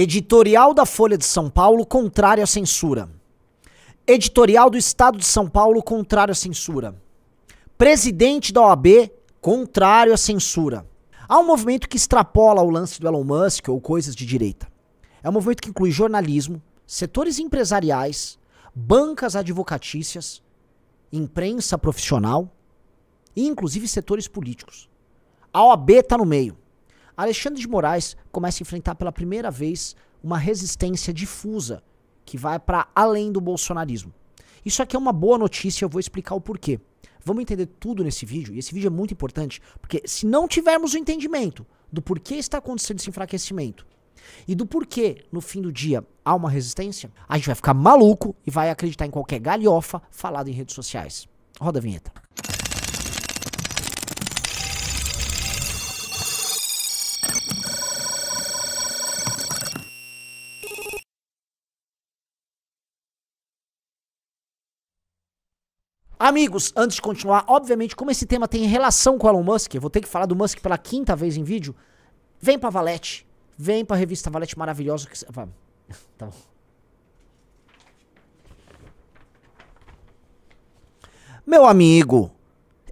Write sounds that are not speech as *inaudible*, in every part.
Editorial da Folha de São Paulo contrário à censura. Editorial do Estado de São Paulo contrário à censura. Presidente da OAB contrário à censura. Há um movimento que extrapola o lance do Elon Musk ou coisas de direita. É um movimento que inclui jornalismo, setores empresariais, bancas advocatícias, imprensa profissional e inclusive setores políticos. A OAB está no meio. Alexandre de Moraes começa a enfrentar pela primeira vez uma resistência difusa que vai para além do bolsonarismo. Isso aqui é uma boa notícia, eu vou explicar o porquê. Vamos entender tudo nesse vídeo, e esse vídeo é muito importante, porque se não tivermos o entendimento do porquê está acontecendo esse enfraquecimento e do porquê, no fim do dia, há uma resistência, a gente vai ficar maluco e vai acreditar em qualquer galhofa falada em redes sociais. Roda a vinheta. Amigos, antes de continuar, obviamente, como esse tema tem relação com o Elon Musk, eu vou ter que falar do Musk pela quinta vez em vídeo. Vem pra Valete. Vem pra revista Valete maravilhosa. Que... *laughs* Tá bom. Meu amigo,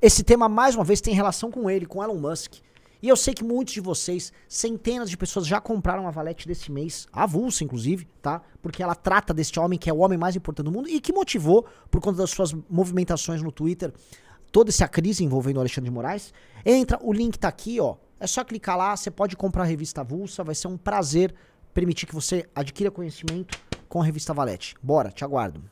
esse tema mais uma vez tem relação com ele, com Elon Musk. E eu sei que muitos de vocês, centenas de pessoas já compraram a Valete desse mês, avulsa inclusive, tá? Porque ela trata deste homem que é o homem mais importante do mundo e que motivou, por conta das suas movimentações no Twitter, toda essa crise envolvendo o Alexandre de Moraes. Entra, o link tá aqui, ó. É só clicar lá, você pode comprar a revista avulsa, vai ser um prazer permitir que você adquira conhecimento com a revista Valete. Bora, te aguardo.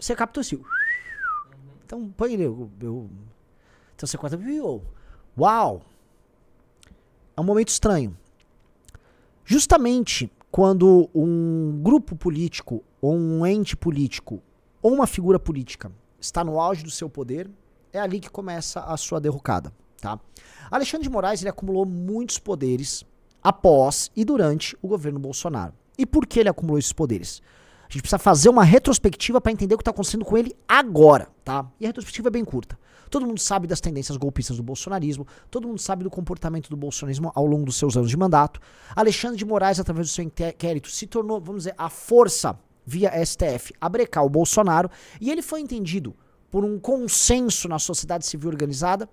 você capta o cio. Então, põe ele. Eu, eu, então você corta. viu? Uau! É um momento estranho. Justamente quando um grupo político, ou um ente político, ou uma figura política está no auge do seu poder, é ali que começa a sua derrocada. Tá? Alexandre de Moraes ele acumulou muitos poderes após e durante o governo Bolsonaro. E por que ele acumulou esses poderes? A gente precisa fazer uma retrospectiva para entender o que está acontecendo com ele agora, tá? E a retrospectiva é bem curta. Todo mundo sabe das tendências golpistas do bolsonarismo, todo mundo sabe do comportamento do bolsonarismo ao longo dos seus anos de mandato. Alexandre de Moraes, através do seu inquérito, se tornou, vamos dizer, a força via STF a brecar o Bolsonaro, e ele foi entendido por um consenso na sociedade civil organizada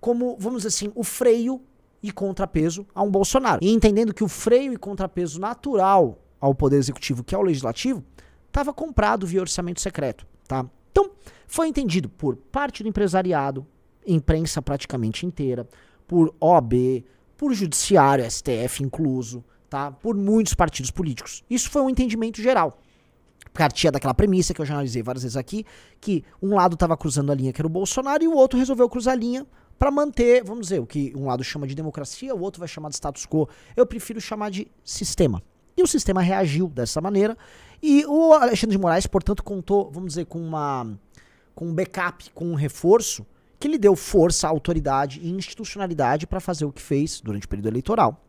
como, vamos dizer assim, o freio e contrapeso a um Bolsonaro. E entendendo que o freio e contrapeso natural ao Poder Executivo que ao é Legislativo, estava comprado via orçamento secreto. Tá? Então, foi entendido por parte do empresariado, imprensa praticamente inteira, por OAB por judiciário, STF incluso, tá? por muitos partidos políticos. Isso foi um entendimento geral. Partia daquela premissa que eu já analisei várias vezes aqui, que um lado estava cruzando a linha que era o Bolsonaro e o outro resolveu cruzar a linha para manter, vamos dizer, o que um lado chama de democracia, o outro vai chamar de status quo. Eu prefiro chamar de sistema. E o sistema reagiu dessa maneira. E o Alexandre de Moraes, portanto, contou, vamos dizer, com, uma, com um backup, com um reforço, que lhe deu força, autoridade e institucionalidade para fazer o que fez durante o período eleitoral.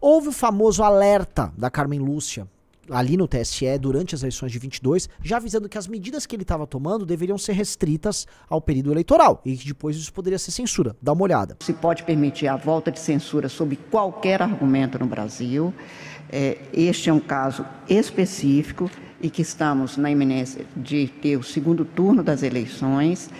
Houve o famoso alerta da Carmen Lúcia ali no TSE durante as eleições de 22, já avisando que as medidas que ele estava tomando deveriam ser restritas ao período eleitoral e que depois isso poderia ser censura. Dá uma olhada. Se pode permitir a volta de censura sobre qualquer argumento no Brasil. É, este é um caso específico e que estamos na iminência de ter o segundo turno das eleições.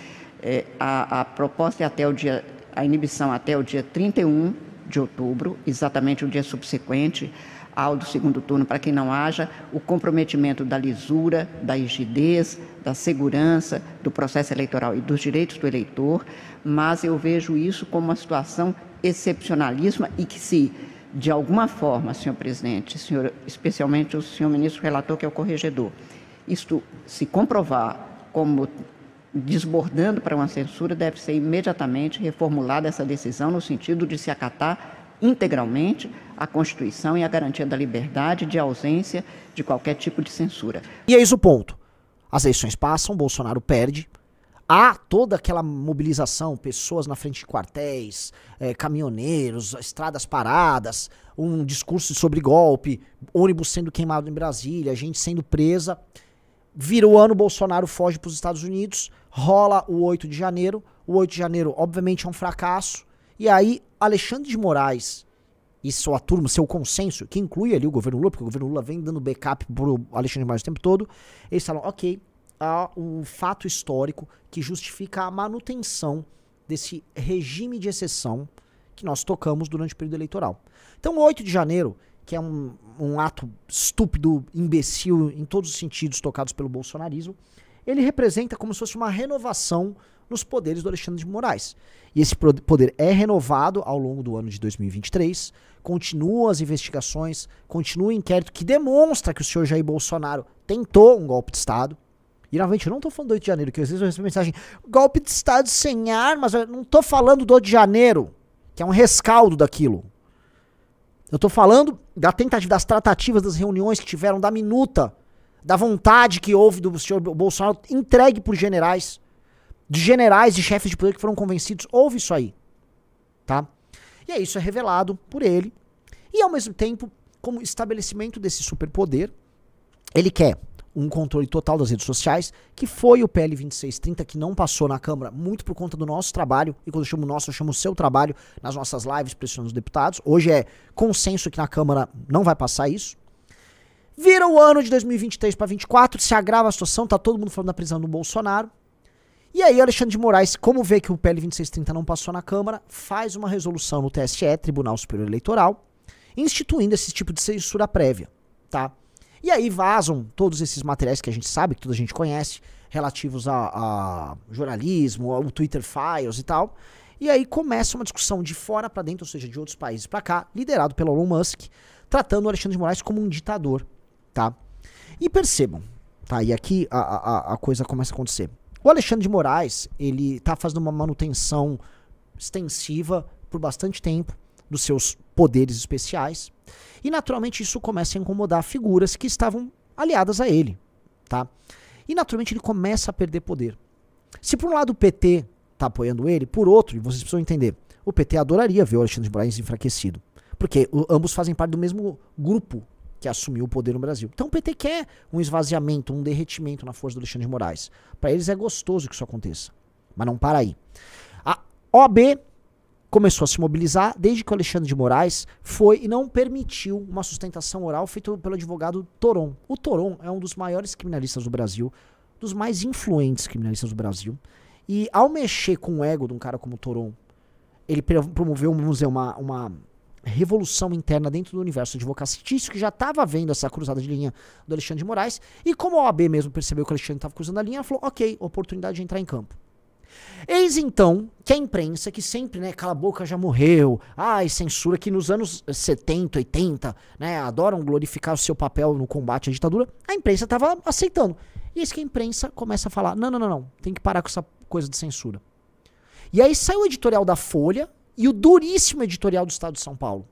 É, a, a, proposta é até o dia, a inibição até o dia 31 de outubro, exatamente o dia subsequente ao do segundo turno, para que não haja o comprometimento da lisura, da rigidez, da segurança do processo eleitoral e dos direitos do eleitor, mas eu vejo isso como uma situação excepcionalíssima e que se de alguma forma, senhor presidente, senhor, especialmente o senhor ministro relator, que é o corregedor, isto se comprovar como desbordando para uma censura, deve ser imediatamente reformulada essa decisão no sentido de se acatar integralmente a Constituição e a garantia da liberdade de ausência de qualquer tipo de censura. E eis o ponto. As eleições passam, Bolsonaro perde, há toda aquela mobilização, pessoas na frente de quartéis, é, caminhoneiros, estradas paradas, um discurso sobre golpe, ônibus sendo queimado em Brasília, gente sendo presa. Vira o ano, Bolsonaro foge para os Estados Unidos, rola o 8 de janeiro. O 8 de janeiro, obviamente, é um fracasso. E aí, Alexandre de Moraes e sua turma, seu consenso, que inclui ali o governo Lula, porque o governo Lula vem dando backup o Alexandre de Moraes o tempo todo, eles falam, ok, a fato histórico que justifica a manutenção desse regime de exceção que nós tocamos durante o período eleitoral. Então, o 8 de janeiro, que é um, um ato estúpido, imbecil, em todos os sentidos tocados pelo bolsonarismo, ele representa como se fosse uma renovação nos poderes do Alexandre de Moraes. E esse poder é renovado ao longo do ano de 2023, continuam as investigações, continua o inquérito que demonstra que o senhor Jair Bolsonaro tentou um golpe de Estado, e novamente, eu não tô falando do 8 de janeiro, que às vezes eu recebo mensagem, golpe de Estado sem armas, eu não tô falando do 8 de janeiro, que é um rescaldo daquilo. Eu tô falando da tentativa, das tratativas, das reuniões que tiveram, da minuta, da vontade que houve do senhor Bolsonaro entregue por generais, de generais e chefes de poder que foram convencidos, houve isso aí, tá? E aí isso é revelado por ele, e ao mesmo tempo, como estabelecimento desse superpoder, ele quer um controle total das redes sociais, que foi o PL 2630, que não passou na Câmara, muito por conta do nosso trabalho, e quando eu chamo nosso, eu chamo o seu trabalho, nas nossas lives, pressionando os deputados. Hoje é consenso que na Câmara não vai passar isso. Vira o ano de 2023 para 2024, se agrava a situação, tá todo mundo falando da prisão do Bolsonaro. E aí, Alexandre de Moraes, como vê que o PL 2630 não passou na Câmara, faz uma resolução no TSE, Tribunal Superior Eleitoral, instituindo esse tipo de censura prévia, tá? E aí vazam todos esses materiais que a gente sabe, que toda a gente conhece, relativos a, a jornalismo, ao Twitter Files e tal. E aí começa uma discussão de fora para dentro, ou seja, de outros países para cá, liderado pelo Elon Musk, tratando o Alexandre de Moraes como um ditador, tá? E percebam, tá? E aqui a, a, a coisa começa a acontecer. O Alexandre de Moraes, ele tá fazendo uma manutenção extensiva por bastante tempo dos seus poderes especiais. E naturalmente isso começa a incomodar figuras que estavam aliadas a ele, tá? E naturalmente ele começa a perder poder. Se por um lado o PT está apoiando ele, por outro, e vocês precisam entender, o PT adoraria ver o Alexandre de Moraes enfraquecido, porque o, ambos fazem parte do mesmo grupo que assumiu o poder no Brasil. Então o PT quer um esvaziamento, um derretimento na força do Alexandre de Moraes. Para eles é gostoso que isso aconteça, mas não para aí. A OB começou a se mobilizar desde que o Alexandre de Moraes foi e não permitiu uma sustentação oral feita pelo advogado Toron. O Toron é um dos maiores criminalistas do Brasil, dos mais influentes criminalistas do Brasil. E ao mexer com o ego de um cara como o Toron, ele promoveu, vamos dizer, uma, uma revolução interna dentro do universo advocatício, que já estava vendo essa cruzada de linha do Alexandre de Moraes. E como a OAB mesmo percebeu que o Alexandre estava cruzando a linha, ela falou: ok, oportunidade de entrar em campo. Eis então que a imprensa, que sempre, né, cala a boca já morreu, ai, ah, censura, que nos anos 70, 80, né, adoram glorificar o seu papel no combate à ditadura, a imprensa estava aceitando. E eis que a imprensa começa a falar: não, não, não, não, tem que parar com essa coisa de censura. E aí sai o editorial da Folha e o duríssimo editorial do Estado de São Paulo.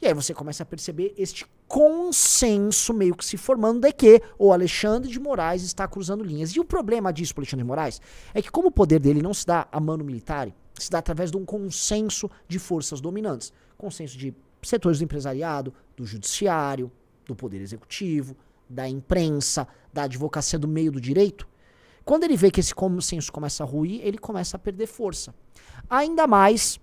E aí você começa a perceber este consenso meio que se formando de é que o Alexandre de Moraes está cruzando linhas. E o problema disso para o Alexandre de Moraes é que como o poder dele não se dá a mano militar, se dá através de um consenso de forças dominantes. Consenso de setores do empresariado, do judiciário, do poder executivo, da imprensa, da advocacia do meio do direito. Quando ele vê que esse consenso começa a ruir, ele começa a perder força. Ainda mais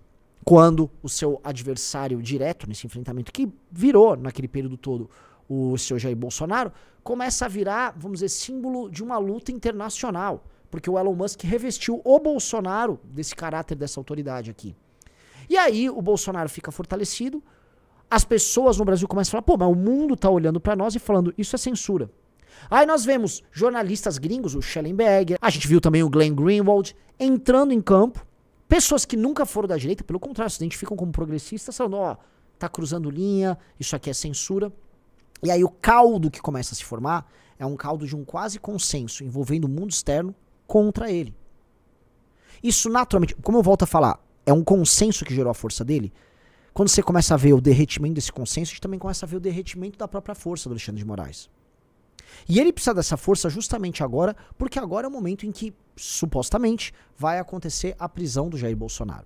quando o seu adversário direto nesse enfrentamento, que virou naquele período todo o seu Jair Bolsonaro, começa a virar, vamos dizer, símbolo de uma luta internacional. Porque o Elon Musk revestiu o Bolsonaro desse caráter, dessa autoridade aqui. E aí o Bolsonaro fica fortalecido, as pessoas no Brasil começam a falar, pô, mas o mundo tá olhando para nós e falando, isso é censura. Aí nós vemos jornalistas gringos, o Schellenberger, a gente viu também o Glenn Greenwald, entrando em campo Pessoas que nunca foram da direita, pelo contrário, se identificam como progressistas, falando, ó, oh, tá cruzando linha, isso aqui é censura. E aí o caldo que começa a se formar é um caldo de um quase consenso envolvendo o mundo externo contra ele. Isso naturalmente, como eu volto a falar, é um consenso que gerou a força dele. Quando você começa a ver o derretimento desse consenso, a gente também começa a ver o derretimento da própria força do Alexandre de Moraes. E ele precisa dessa força justamente agora, porque agora é o momento em que, supostamente, vai acontecer a prisão do Jair Bolsonaro.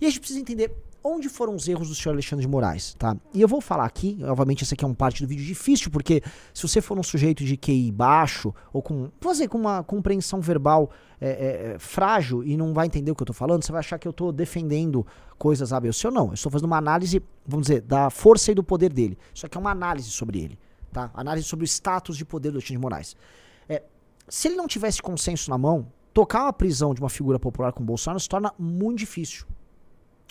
E a gente precisa entender onde foram os erros do senhor Alexandre de Moraes, tá? E eu vou falar aqui, obviamente essa aqui é uma parte do vídeo difícil, porque se você for um sujeito de QI baixo, ou com, fazer com uma compreensão verbal é, é, é, frágil e não vai entender o que eu tô falando, você vai achar que eu tô defendendo coisas ABC ou não. Eu estou fazendo uma análise, vamos dizer, da força e do poder dele. Isso aqui é uma análise sobre ele tá? Análise sobre o status de poder do Alexandre de Moraes. É, se ele não tivesse consenso na mão, tocar uma prisão de uma figura popular com Bolsonaro se torna muito difícil.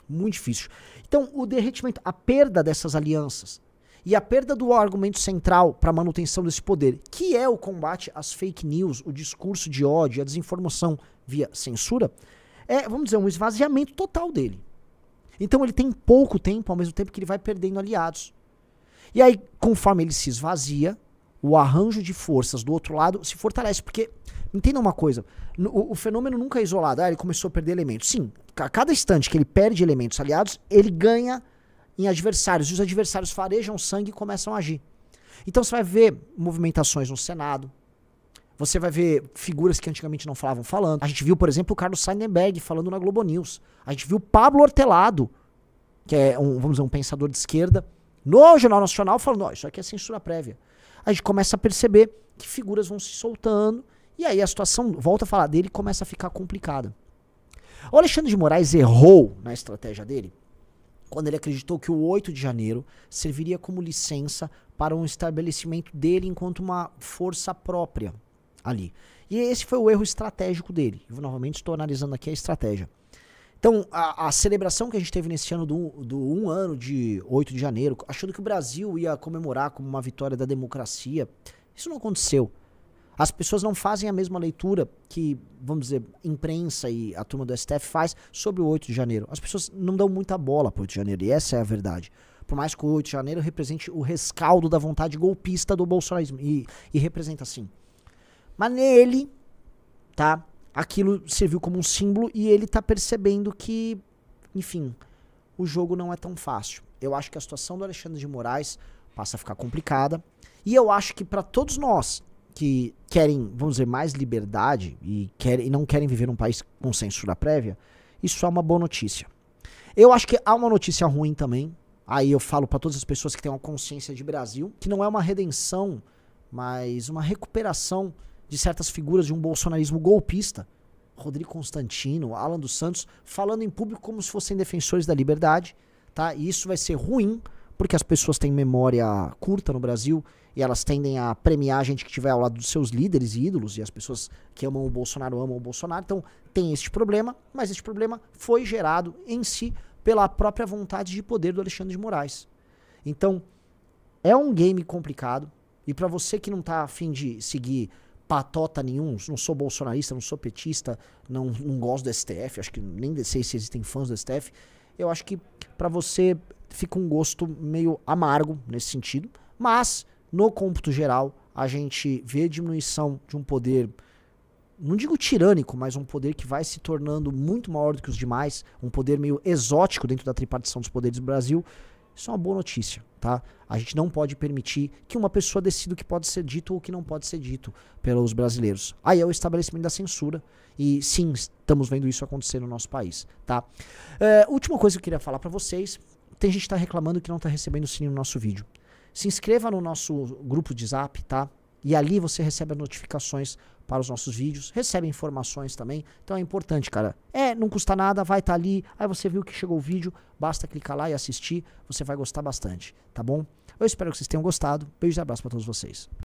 Muito difícil. Então, o derretimento, a perda dessas alianças e a perda do argumento central para a manutenção desse poder, que é o combate às fake news, o discurso de ódio, a desinformação via censura, é, vamos dizer, um esvaziamento total dele. Então ele tem pouco tempo, ao mesmo tempo que ele vai perdendo aliados. E aí, conforme ele se esvazia, o arranjo de forças do outro lado se fortalece. Porque, entenda uma coisa, o, o fenômeno nunca é isolado. Ah, ele começou a perder elementos. Sim, a cada instante que ele perde elementos aliados, ele ganha em adversários. E os adversários farejam sangue e começam a agir. Então você vai ver movimentações no Senado. Você vai ver figuras que antigamente não falavam falando. A gente viu, por exemplo, o Carlos Seidenberg falando na Globo News. A gente viu Pablo Hortelado, que é um, vamos dizer, um pensador de esquerda, no Jornal Nacional falando, oh, isso aqui é censura prévia. A gente começa a perceber que figuras vão se soltando e aí a situação, volta a falar dele, começa a ficar complicada. O Alexandre de Moraes errou na estratégia dele quando ele acreditou que o 8 de janeiro serviria como licença para um estabelecimento dele enquanto uma força própria ali. E esse foi o erro estratégico dele. Eu, novamente estou analisando aqui a estratégia. Então, a, a, celebração que a gente teve nesse ano do, do um ano de 8 de janeiro, achando que o Brasil ia comemorar como uma vitória da democracia, isso não aconteceu. As pessoas não fazem a mesma leitura que, vamos dizer, imprensa e a turma do STF faz sobre o 8 de janeiro. As pessoas não dão muita bola para o 8 de janeiro, e essa é a verdade. Por mais que o 8 de janeiro represente o rescaldo da vontade golpista do bolsonarismo, e, e representa assim. Mas nele, tá? aquilo serviu como um símbolo e ele está percebendo que, enfim, o jogo não é tão fácil. Eu acho que a situação do Alexandre de Moraes passa a ficar complicada. E eu acho que para todos nós que querem, vamos dizer, mais liberdade e, querem, e não querem viver num país com censura prévia, isso é uma boa notícia. Eu acho que há uma notícia ruim também. Aí eu falo para todas as pessoas que têm uma consciência de Brasil, que não é uma redenção, mas uma recuperação de certas figuras de um bolsonarismo golpista, Rodrigo Constantino, Alan dos Santos, falando em público como se fossem defensores da liberdade, tá? E isso vai ser ruim, porque as pessoas têm memória curta no Brasil e elas tendem a premiar a gente que estiver ao lado dos seus líderes e ídolos, e as pessoas que amam o Bolsonaro amam o Bolsonaro. Então tem este problema, mas este problema foi gerado em si pela própria vontade de poder do Alexandre de Moraes. Então é um game complicado, e para você que não tá afim de seguir patota nenhum, não sou bolsonarista, não sou petista, não, não gosto do STF, acho que nem sei se existem fãs do STF. Eu acho que para você fica um gosto meio amargo nesse sentido, mas no cômputo geral a gente vê diminuição de um poder, não digo tirânico, mas um poder que vai se tornando muito maior do que os demais, um poder meio exótico dentro da tripartição dos poderes do Brasil, isso é uma boa notícia, tá? A gente não pode permitir que uma pessoa decida o que pode ser dito ou o que não pode ser dito pelos brasileiros. Aí é o estabelecimento da censura. E sim, estamos vendo isso acontecer no nosso país, tá? É, última coisa que eu queria falar para vocês. Tem gente que tá reclamando que não tá recebendo o sininho no nosso vídeo. Se inscreva no nosso grupo de zap, tá? E ali você recebe as notificações para os nossos vídeos, recebe informações também. Então é importante, cara. É, não custa nada, vai estar tá ali. Aí você viu que chegou o vídeo, basta clicar lá e assistir, você vai gostar bastante, tá bom? Eu espero que vocês tenham gostado. Beijo e abraço para todos vocês.